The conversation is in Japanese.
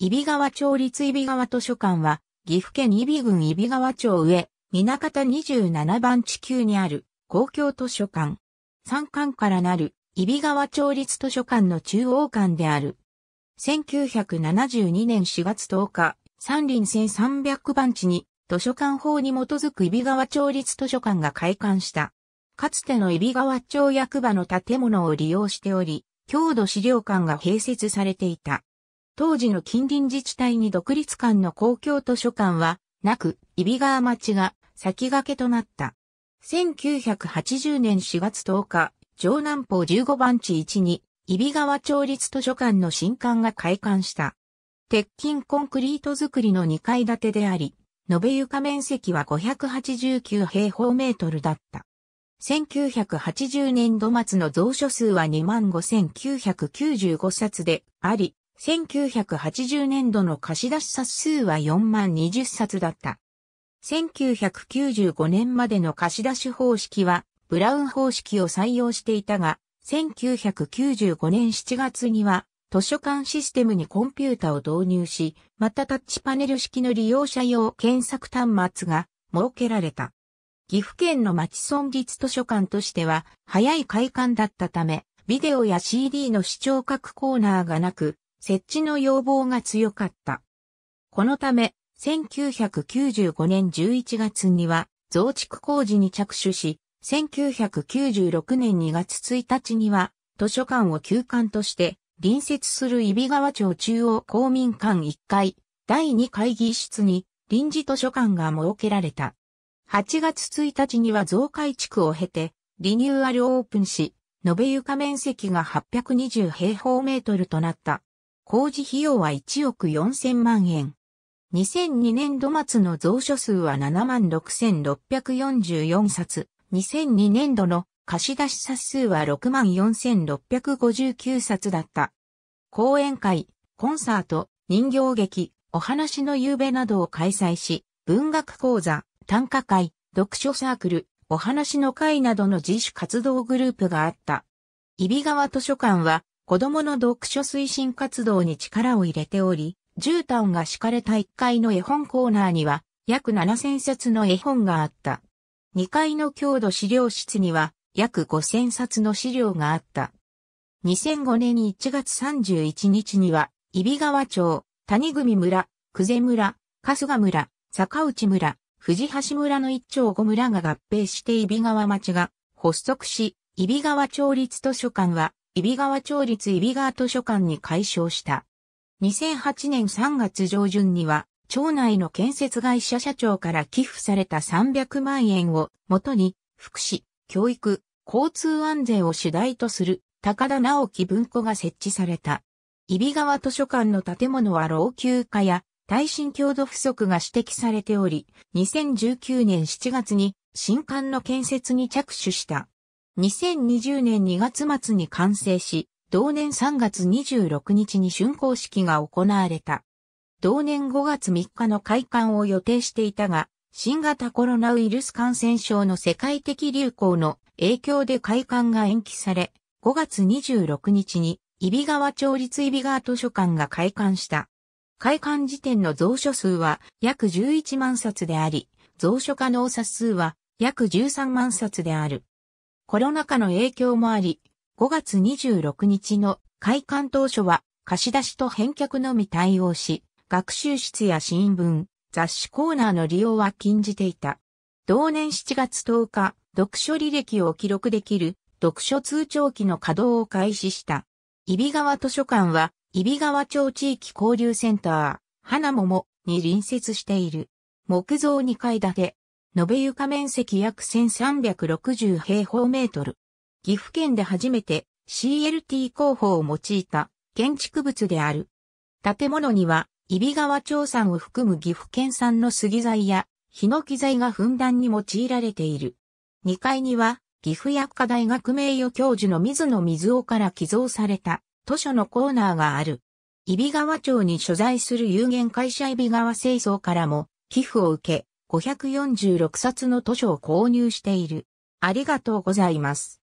伊比川町立伊比川図書館は、岐阜県伊比郡伊比川町上、南方27番地球にある公共図書館。3館からなる伊比川町立図書館の中央館である。1972年4月10日、山林1300番地に図書館法に基づく伊比川町立図書館が開館した。かつての伊比川町役場の建物を利用しており、郷土資料館が併設されていた。当時の近隣自治体に独立館の公共図書館はなく、揖斐川町が先駆けとなった。1980年4月10日、城南方15番地1に、揖斐川町立図書館の新館が開館した。鉄筋コンクリート造りの2階建てであり、延べ床面積は589平方メートルだった。1980年度末の蔵書数は25,995冊であり、1980年度の貸し出し冊数は4万20冊だった。1995年までの貸し出し方式は、ブラウン方式を採用していたが、1995年7月には、図書館システムにコンピュータを導入し、またタッチパネル式の利用者用検索端末が設けられた。岐阜県の町村立図書館としては、早い開館だったため、ビデオや CD の視聴覚コーナーがなく、設置の要望が強かった。このため、1995年11月には増築工事に着手し、1996年2月1日には図書館を休館として隣接する揖斐川町中央公民館1階第2会議室に臨時図書館が設けられた。8月1日には増改築を経てリニューアルオープンし、延べ床面積が820平方メートルとなった。工事費用は1億4000万円。2002年度末の蔵書数は76,644冊。2002年度の貸し出し冊数は64,659冊だった。講演会、コンサート、人形劇、お話の夕べなどを開催し、文学講座、短歌会、読書サークル、お話の会などの自主活動グループがあった。揖斐川図書館は子供の読書推進活動に力を入れており、絨毯が敷かれた1階の絵本コーナーには約7000冊の絵本があった。2階の郷土資料室には約5000冊の資料があった。2005年1月31日には、揖斐川町、谷組村、久世村、春日村、坂内村、藤橋村の一町五村が合併して揖斐川町が発足し、揖斐川町立図書館は伊比川町立伊比川図書館に改称した。2008年3月上旬には、町内の建設会社社長から寄付された300万円をもとに、福祉、教育、交通安全を主題とする高田直樹文庫が設置された。伊比川図書館の建物は老朽化や耐震強度不足が指摘されており、2019年7月に新館の建設に着手した。2020年2月末に完成し、同年3月26日に竣工式が行われた。同年5月3日の開館を予定していたが、新型コロナウイルス感染症の世界的流行の影響で開館が延期され、5月26日に、イビ川町立イビ川図書館が開館した。開館時点の蔵書数は約11万冊であり、蔵書可能冊数は約13万冊である。コロナ禍の影響もあり、5月26日の開館当初は貸し出しと返却のみ対応し、学習室や新聞、雑誌コーナーの利用は禁じていた。同年7月10日、読書履歴を記録できる読書通帳機の稼働を開始した。揖斐川図書館は、揖斐川町地域交流センター、花桃に隣接している。木造2階建て、延べ床面積約1360平方メートル。岐阜県で初めて CLT 工法を用いた建築物である。建物には、揖斐川町産を含む岐阜県産の杉材や、ヒノキ材がふんだんに用いられている。2階には、岐阜薬科大学名誉教授の水野水尾から寄贈された図書のコーナーがある。揖斐川町に所在する有限会社揖斐川清掃からも寄付を受け、546冊の図書を購入している。ありがとうございます。